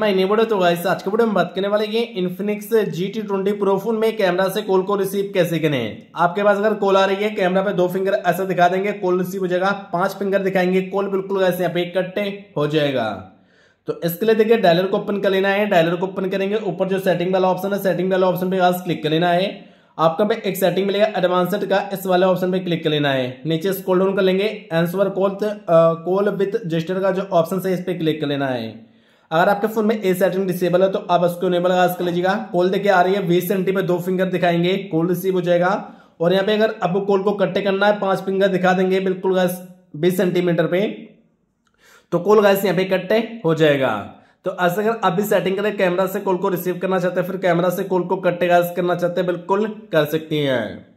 माई नेबोडो तो गाइस आज के वीडियो में बात करने वाले ये Infinix G T twenty pro phone में कैमरा से कॉल को रिसीव कैसे करें आपके पास अगर कॉल आ रही है कैमरा पे दो फिंगर ऐसा दिखा देंगे कॉल रिसीव हो जाएगा पांच फिंगर दिखाएंगे कॉल बिल्कुल वैसे यहाँ पे इकट्ठे हो जाएगा तो इसके लिए देखिए डायलर को ओपन कर लेना है डायलर को ओपन करेंगे ऊपर जो सेटिंग वाला ऑप्शन है सेटिंग वाला ऑप्शन पे गाइस क्लिक कर लेना है आपका पे एक सेटिंग मिलेगा एडवांसड का इस वाले ऑप्शन पे क्लिक कर लेना है नीचे स्क्रॉल डाउन कर लेंगे answer call call with gesture का जो ऑप्शन है इस पे क्लिक कर लेना है अगर आपके फोन में ए सेटिंग डिसेबल है तो आप उसको इनेबल कर लीजिएगा कॉल देखिए आ रही है बीस सेंटी पे दो फिंगर दिखाएंगे कॉल रिसीव हो जाएगा और यहाँ पे अगर आपको कॉल को कट्टे करना है पांच फिंगर दिखा देंगे बिल्कुल गैस बीस सेंटीमीटर पे तो कॉल गैस यहाँ पे कट्टे हो जाएगा तो ऐसे अगर आप भी सेटिंग करें कैमरा से कॉल को रिसीव करना चाहते हैं फिर कैमरा से कॉल को कट्टे गैस करना चाहते हैं बिल्कुल कर सकती हैं